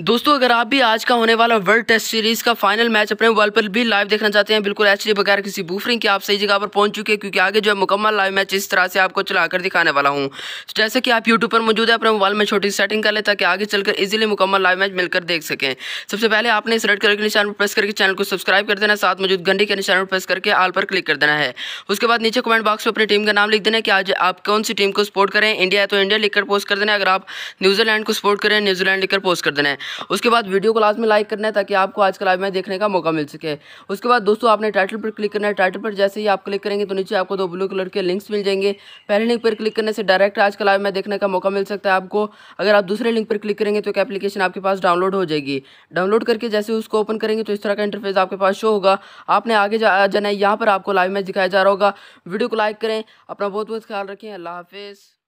दोस्तों अगर आप भी आज का होने वाला वर्ल्ड टेस्ट सीरीज का फाइनल मैच अपने वॉल पर भी लाइव देखना चाहते हैं बिल्कुल एच बगैर किसी बूफरिंग के आप सही जगह पर पहुंच चुके हैं क्योंकि आगे जो है मुकम्मल लाइव मैच इस तरह से आपको चलाकर दिखाने वाला हूं तो जैसे कि आप यूट्यूब पर मौजूद है अपने मोबाइल में छोटी सेटिंग कर लें ताकि आगे चलकर इजिली मुकम्मल लाइव मैच मिलकर देख सकें सबसे पहले आपने इस रेड कलर के निशान पर प्रेस करके चैनल को सब्सक्राइब कर देना साथ मौजूद घंटी के निशान पर प्रेस करके आल पर क्लिक कर देना है उसके बाद नीचे कमेंट बॉक्स में अपनी टीम का नाम लिख देना कि आज आप कौन सी टीम को सपोर्ट करें इंडिया है तो इंडिया लिखकर पोस्ट कर देना अगर आप न्यूजीलैंड को सपोर्ट करें न्यूजीलैंड लिखकर पोस्ट कर देना है उसके बाद वीडियो को लास्ट में लाइक करना है ताकि आपको आज का लाइव मैच देखने का मौका मिल सके उसके बाद दोस्तों आपने टाइटल पर क्लिक करना है टाइटल पर जैसे ही आप क्लिक करेंगे तो नीचे आपको दो ब्लू कलर के लिंक्स मिल जाएंगे पहले लिंक पर क्लिक करने से डायरेक्ट आज का लाइव मैच देखने का मौका मिल सकता है आपको अगर आप दूसरे लिंक पर क्लिक करेंगे तो एक एप्लीकेशन आपके पास डाउनलोड हो जाएगी डाउनलोड करके जैसे उसको ओपन करेंगे तो इस तरह का इंटरफेस आपके पास शो होगा आपने आगे जाना है यहाँ पर आपको लाइव मैच दिखाया जा रहा होगा वीडियो को लाइक करें अपना बहुत बहुत ख्याल रखें अल्लाह हाफिज़